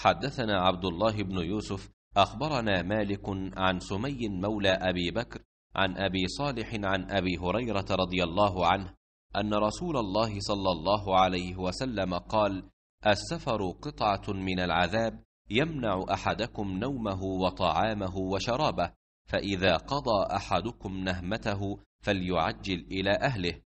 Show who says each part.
Speaker 1: حدثنا عبد الله بن يوسف
Speaker 2: أخبرنا مالك عن سمي مولى أبي بكر عن أبي صالح عن أبي هريرة رضي الله عنه أن رسول الله صلى الله عليه وسلم قال: السفر قطعة من العذاب يمنع أحدكم نومه وطعامه وشرابه، فإذا قضى أحدكم نهمته
Speaker 1: فليعجل إلى أهله،